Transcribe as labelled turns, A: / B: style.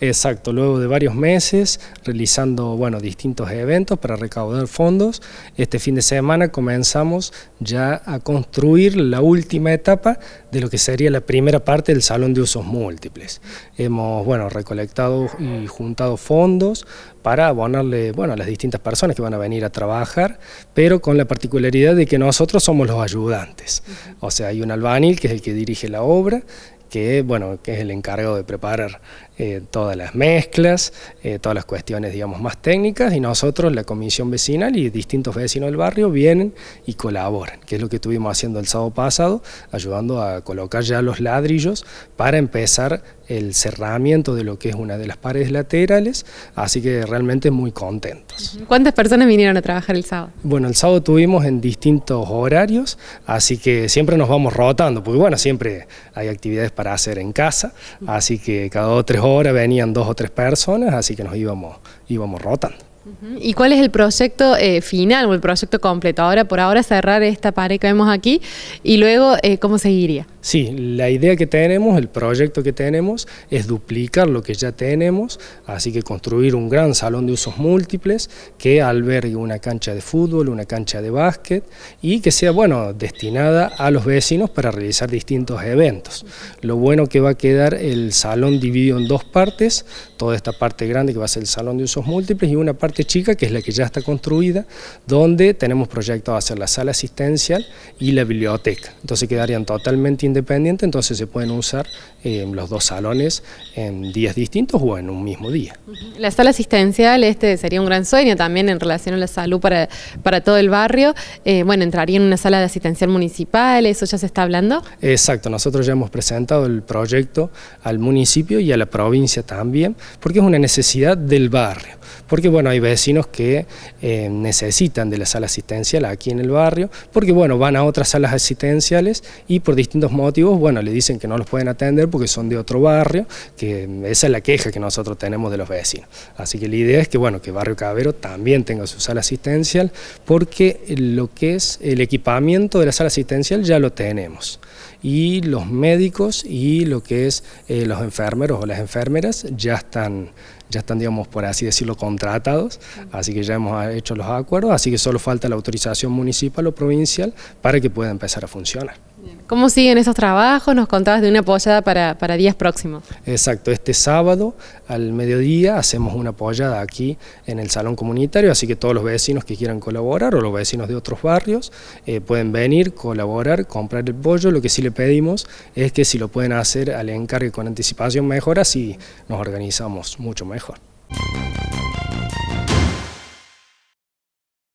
A: Exacto, luego de varios meses realizando bueno, distintos eventos para recaudar fondos, este fin de semana comenzamos ya a construir la última etapa de lo que sería la primera parte del Salón de Usos Múltiples. Hemos bueno, recolectado y juntado fondos para abonarle bueno, a las distintas personas que van a venir a trabajar, pero con la particularidad de que nosotros somos los ayudantes. O sea, hay un albanil que es el que dirige la obra que, bueno, que es el encargado de preparar eh, todas las mezclas, eh, todas las cuestiones, digamos, más técnicas, y nosotros, la comisión vecinal y distintos vecinos del barrio vienen y colaboran, que es lo que estuvimos haciendo el sábado pasado, ayudando a colocar ya los ladrillos para empezar el cerramiento de lo que es una de las paredes laterales, así que realmente muy contentos.
B: ¿Cuántas personas vinieron a trabajar el sábado?
A: Bueno, el sábado tuvimos en distintos horarios, así que siempre nos vamos rotando, porque bueno, siempre hay actividades para hacer en casa, así que cada dos o tres horas venían dos o tres personas, así que nos íbamos, íbamos rotando.
B: ¿Y cuál es el proyecto eh, final o el proyecto completo? Ahora, por ahora, cerrar esta pared que vemos aquí y luego, eh, ¿cómo seguiría?
A: Sí, la idea que tenemos, el proyecto que tenemos, es duplicar lo que ya tenemos, así que construir un gran salón de usos múltiples que albergue una cancha de fútbol, una cancha de básquet y que sea, bueno, destinada a los vecinos para realizar distintos eventos. Lo bueno que va a quedar el salón dividido en dos partes, toda esta parte grande que va a ser el salón de usos múltiples y una parte chica, que es la que ya está construida, donde tenemos proyectado hacer la sala asistencial y la biblioteca. Entonces quedarían totalmente independientes, entonces se pueden usar eh, los dos salones en días distintos o en un mismo día.
B: La sala asistencial este sería un gran sueño también en relación a la salud para, para todo el barrio. Eh, bueno, entraría en una sala de asistencial municipal, ¿eso ya se está hablando?
A: Exacto, nosotros ya hemos presentado el proyecto al municipio y a la provincia también, porque es una necesidad del barrio. Porque bueno, hay vecinos que eh, necesitan de la sala asistencial aquí en el barrio, porque bueno, van a otras salas asistenciales y por distintos motivos, bueno, le dicen que no los pueden atender porque son de otro barrio, que esa es la queja que nosotros tenemos de los vecinos. Así que la idea es que bueno, que Barrio Cabero también tenga su sala asistencial, porque lo que es el equipamiento de la sala asistencial ya lo tenemos. Y los médicos y lo que es eh, los enfermeros o las enfermeras ya están, ya están, digamos, por así decirlo, contratados así que ya hemos hecho los acuerdos, así que solo falta la autorización municipal o provincial para que pueda empezar a funcionar.
B: ¿Cómo siguen esos trabajos? Nos contabas de una apoyada para, días próximos.
A: Exacto, este sábado al mediodía hacemos una apoyada aquí en el Salón Comunitario, así que todos los vecinos que quieran colaborar o los vecinos de otros barrios eh, pueden venir, colaborar, comprar el pollo. Lo que sí le pedimos es que si lo pueden hacer al encargue con anticipación mejor, así nos organizamos mucho mejor.